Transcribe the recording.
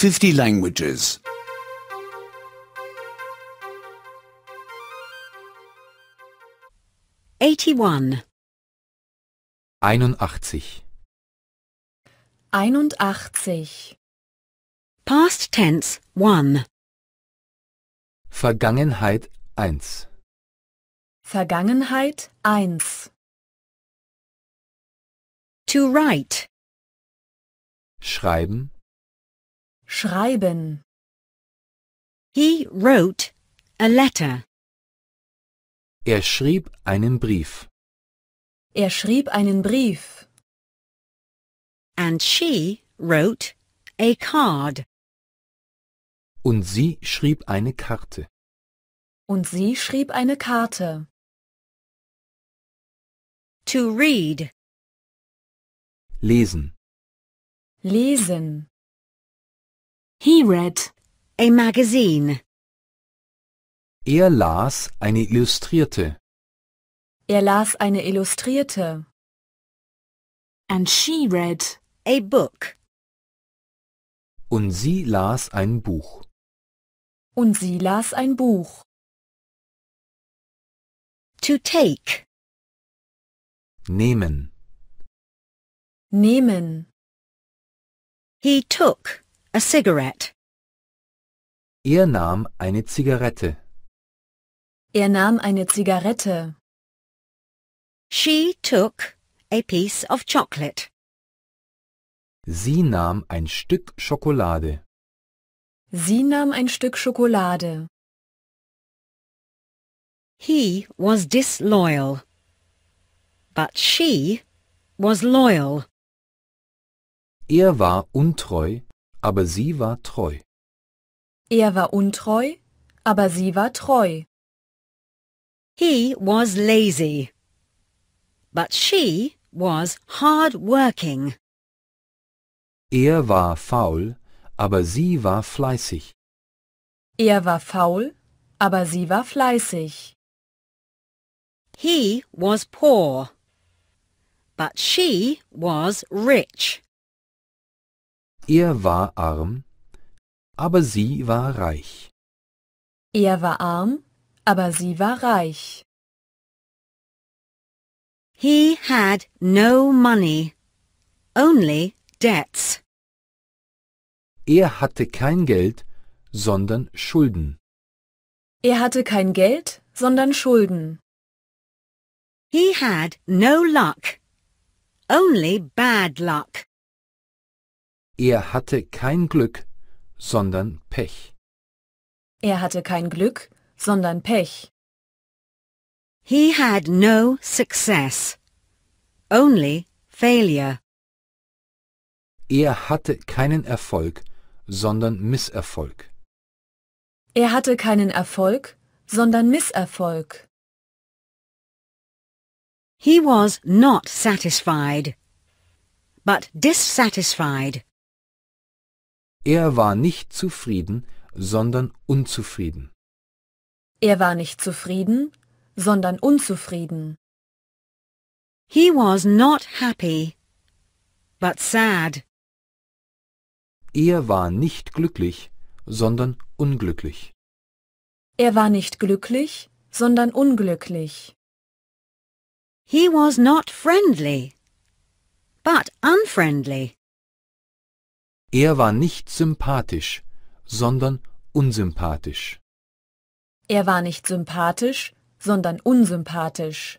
50 languages. 81. 81. 81. Past tense 1. Vergangenheit 1. Vergangenheit 1. To write. Schreiben Schreiben. He wrote a letter. Er schrieb einen Brief. Er schrieb einen Brief. And she wrote a card. Und sie schrieb eine Karte. Und sie schrieb eine Karte. To read. Lesen. Lesen. He read a magazine. Er las eine Illustrierte. Er las eine Illustrierte. And she read a book. Und sie las ein Buch. Und sie las ein Buch. To take. Nehmen. Nehmen. He took. a cigarette. Er nahm eine Zigarette. Er nahm eine Zigarette. She took a piece of chocolate. Sie nahm ein Stück Schokolade. Sie nahm ein Stück Schokolade. He was disloyal. But she was loyal. Er war untreu, aber sie war treu. Er war untreu, aber sie war treu. He was lazy, but she was hard working. Er war faul, aber sie war fleißig. Er war faul, aber sie war fleißig. He was poor, but she was rich. Er war arm, aber sie war reich. Er war arm, aber sie war reich. He had no money, only debts. Er hatte kein Geld, sondern Schulden. Er hatte kein Geld, sondern Schulden. He had no luck, only bad luck. Er hatte kein Glück, sondern Pech. Er hatte kein Glück, sondern Pech. He had no success. Only failure. Er hatte keinen Erfolg, sondern Misserfolg. Er hatte keinen Erfolg, sondern Misserfolg. He was not satisfied, but dissatisfied. Er war nicht zufrieden, sondern unzufrieden. Er war nicht zufrieden, sondern unzufrieden. He was not happy, but sad. Er war nicht glücklich, sondern unglücklich. Er war nicht glücklich, sondern unglücklich. He was not friendly, but unfriendly. Er war nicht sympathisch, sondern unsympathisch. Er war nicht sympathisch, sondern unsympathisch.